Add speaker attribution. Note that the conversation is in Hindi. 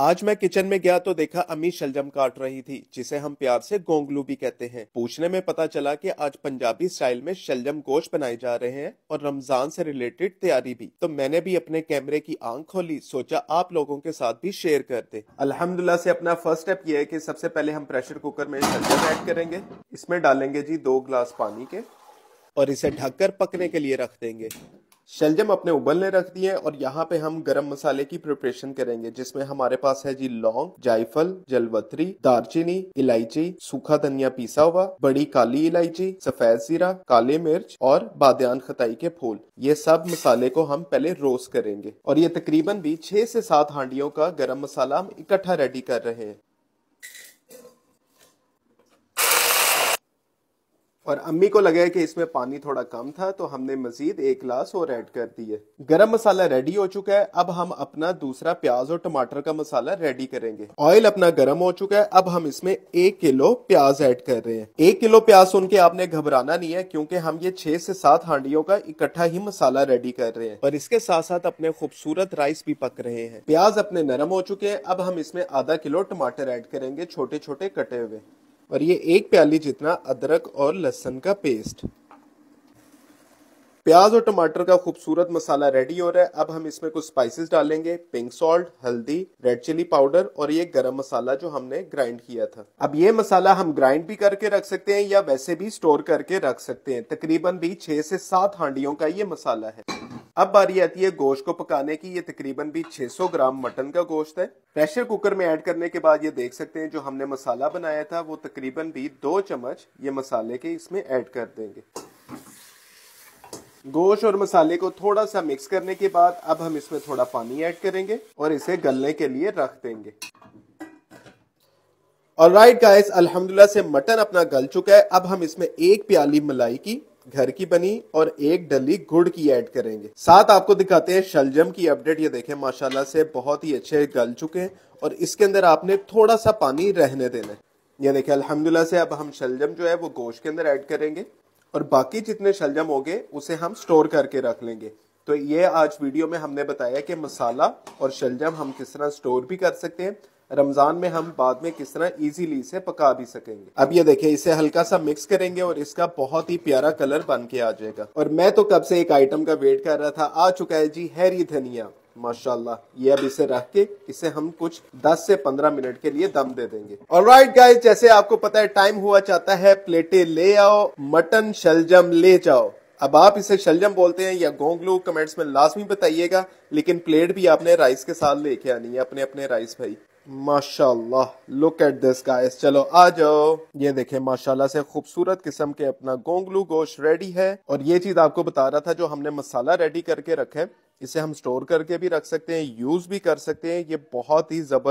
Speaker 1: आज मैं किचन में गया तो देखा अम्मी शलजम काट रही थी जिसे हम प्यार से गोंगलू भी कहते हैं पूछने में पता चला कि आज पंजाबी स्टाइल में शलजम गोश बनाए जा रहे हैं और रमजान से रिलेटेड तैयारी भी तो मैंने भी अपने कैमरे की आंख खोली सोचा आप लोगों के साथ भी शेयर कर दे अलहमदुल्ला से अपना फर्स्ट स्टेप ये है की सबसे पहले हम प्रेशर कुकर में शलजम ऐड करेंगे इसमें डालेंगे जी दो ग्लास पानी के और इसे ढककर पकने के लिए रख देंगे शलजम अपने उबलने रख दिए और यहाँ पे हम गरम मसाले की प्रिपरेशन करेंगे जिसमें हमारे पास है जी लौंग जायफल जलवतरी दारचीनी इलायची सूखा धनिया पीसा हुआ बड़ी काली इलायची सफेद जीरा काले मिर्च और बादयान खताई के फूल ये सब मसाले को हम पहले रोस्ट करेंगे और ये तकरीबन भी छह से सात हांडियों का गर्म मसाला हम इकट्ठा रेडी कर रहे हैं और अम्मी को लगा कि इसमें पानी थोड़ा कम था तो हमने मजीद एक ग्लास और ऐड कर दिए गरम मसाला रेडी हो चुका है अब हम अपना दूसरा प्याज और टमाटर का मसाला रेडी करेंगे ऑयल अपना गर्म हो चुका है अब हम इसमें एक किलो प्याज ऐड कर रहे हैं एक किलो प्याज सुन के आपने घबराना नहीं है क्योंकि हम ये छह से सात हांडियों का इकट्ठा ही मसाला रेडी कर रहे हैं और इसके साथ साथ अपने खूबसूरत राइस भी पक रहे हैं प्याज अपने नरम हो चुके हैं अब हम इसमें आधा किलो टमाटर ऐड करेंगे छोटे छोटे कटे हुए और ये एक प्याली जितना अदरक और लहसुन का पेस्ट प्याज और टमाटर का खूबसूरत मसाला रेडी हो रहा है अब हम इसमें कुछ स्पाइसेस डालेंगे पिंक सॉल्ट हल्दी रेड चिली पाउडर और ये गरम मसाला जो हमने ग्राइंड किया था अब ये मसाला हम ग्राइंड भी करके रख सकते हैं या वैसे भी स्टोर करके रख सकते हैं तकरीबन भी छह से सात हांडियों का ये मसाला है अब बारी आती है गोश्त को पकाने की ये तकरीबन भी 600 ग्राम मटन का गोश्त है प्रेशर कुकर में ऐड करने के बाद ये देख सकते हैं जो हमने मसाला बनाया था वो तकरीबन भी दो चम्मच ये मसाले के इसमें ऐड कर देंगे गोश्त और मसाले को थोड़ा सा मिक्स करने के बाद अब हम इसमें थोड़ा पानी ऐड करेंगे और इसे गलने के लिए रख देंगे और राइट गाइस अल्हम्दुलिल्लाह से मटन अपना गल चुका है अब हम इसमें एक प्याली मलाई की घर की बनी और एक डली गुड़ की ऐड करेंगे साथ आपको दिखाते हैं शलजम की अपडेट ये देखें माशाल्लाह से बहुत ही अच्छे गल चुके हैं और इसके अंदर आपने थोड़ा सा पानी रहने देना है ये देखें अल्हम्दुलिल्लाह से अब हम शलजम जो है वो गोश्त के अंदर ऐड करेंगे और बाकी जितने शलजम हो गए उसे हम स्टोर करके रख लेंगे तो ये आज वीडियो में हमने बताया कि मसाला और शलजम हम किस तरह स्टोर भी कर सकते हैं रमज़ान में हम बाद में किस तरह इजीली इसे पका भी सकेंगे अब ये देखिए इसे हल्का सा मिक्स करेंगे और इसका बहुत ही प्यारा कलर बन के आ जाएगा और मैं तो कब से एक आइटम का वेट कर रहा था आ चुका है जी हैरी धनिया माशाल्लाह ये अब इसे रख के इसे हम कुछ 10 से 15 मिनट के लिए दम दे देंगे और राइट गाय जैसे आपको पता है टाइम हुआ चाहता है प्लेटें ले आओ मटन शलजम ले जाओ अब आप इसे शलजम बोलते हैं या गोंगलू कमेंट्स में लाजमी बताइएगा लेकिन प्लेट भी आपने राइस के साथ लेके आनी है अपने अपने राइस भाई माशाल्लाह लुक एट दिस गाइस चलो आ जाओ ये देखे माशाल्लाह से खूबसूरत किस्म के अपना गोंगलू गोश रेडी है और ये चीज आपको बता रहा था जो हमने मसाला रेडी करके रखे इसे हम स्टोर करके भी रख सकते हैं यूज भी कर सकते हैं ये बहुत ही जबर